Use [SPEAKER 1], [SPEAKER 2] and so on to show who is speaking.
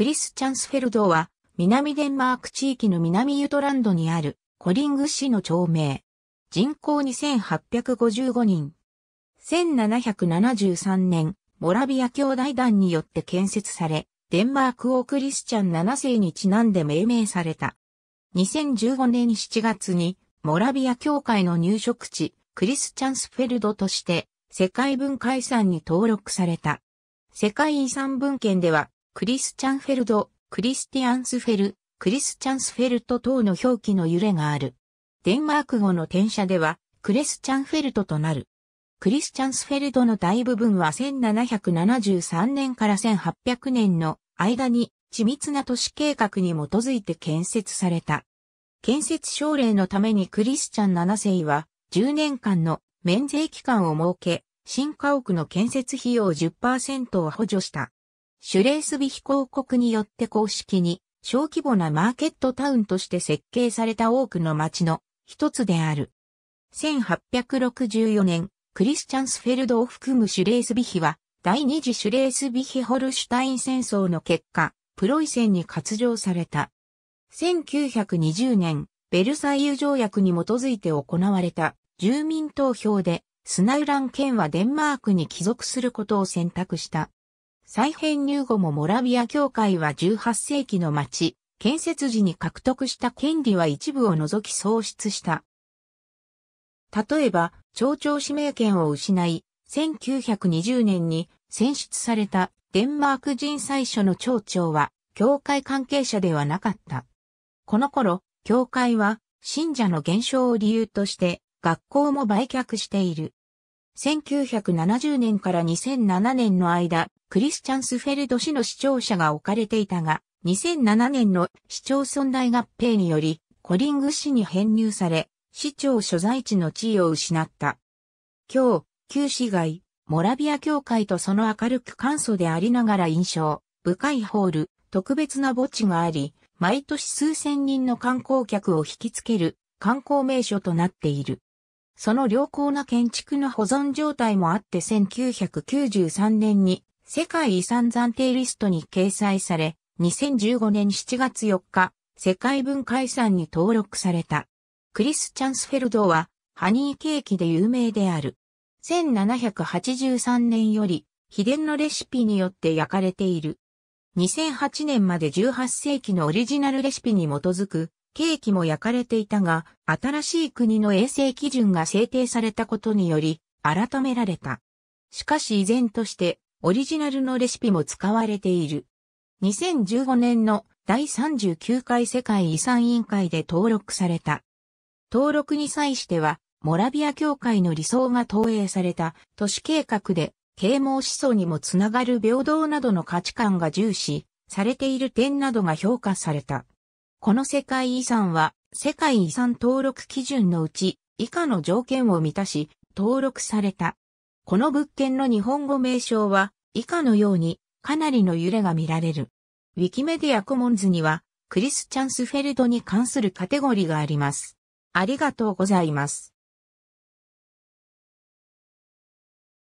[SPEAKER 1] クリスチャンスフェルドは、南デンマーク地域の南ユトランドにあるコリング市の町名。人口2855人。1773年、モラビア兄弟団によって建設され、デンマーク王クリスチャン7世にちなんで命名された。2015年7月に、モラビア教会の入植地、クリスチャンスフェルドとして、世界文化遺産に登録された。世界遺産文献では、クリスチャンフェルド、クリスティアンスフェル、クリスチャンスフェルト等の表記の揺れがある。デンマーク語の転写では、クレスチャンフェルトとなる。クリスチャンスフェルドの大部分は1773年から1800年の間に緻密な都市計画に基づいて建設された。建設奨励のためにクリスチャン7世は10年間の免税期間を設け、新家屋の建設費用10%を補助した。シュレースビヒ公国によって公式に小規模なマーケットタウンとして設計された多くの町の一つである。1864年、クリスチャンスフェルドを含むシュレースビヒは、第二次シュレースビヒホルシュタイン戦争の結果、プロイセンに割譲された。1920年、ベルサイユ条約に基づいて行われた住民投票で、スナウラン県はデンマークに帰属することを選択した。再編入後もモラビア教会は18世紀の町、建設時に獲得した権利は一部を除き喪失した。例えば、町長指名権を失い、1920年に選出されたデンマーク人最初の町長は、教会関係者ではなかった。この頃、教会は信者の減少を理由として、学校も売却している。1970年から2007年の間、クリスチャンスフェルド市の市庁舎が置かれていたが、2007年の市町村大合併により、コリング市に編入され、市長所在地の地位を失った。今日、旧市街、モラビア教会とその明るく簡素でありながら印象、深いホール、特別な墓地があり、毎年数千人の観光客を引きつける観光名所となっている。その良好な建築の保存状態もあって1993年に世界遺産暫定リストに掲載され、2015年7月4日、世界文化遺産に登録された。クリス・チャンスフェルドは、ハニーケーキで有名である。1783年より、秘伝のレシピによって焼かれている。2008年まで18世紀のオリジナルレシピに基づくケーキも焼かれていたが、新しい国の衛生基準が制定されたことにより、改められた。しかし依然として、オリジナルのレシピも使われている。2015年の第39回世界遺産委員会で登録された。登録に際しては、モラビア協会の理想が投影された都市計画で、啓蒙思想にもつながる平等などの価値観が重視されている点などが評価された。この世界遺産は、世界遺産登録基準のうち、以下の条件を満たし、登録された。この物件の日本語名称は、以下のように、かなりの揺れが見られる。ウィキメディアコモンズには、クリス・チャンスフェルドに関するカテゴリーがあります。ありがとうございます。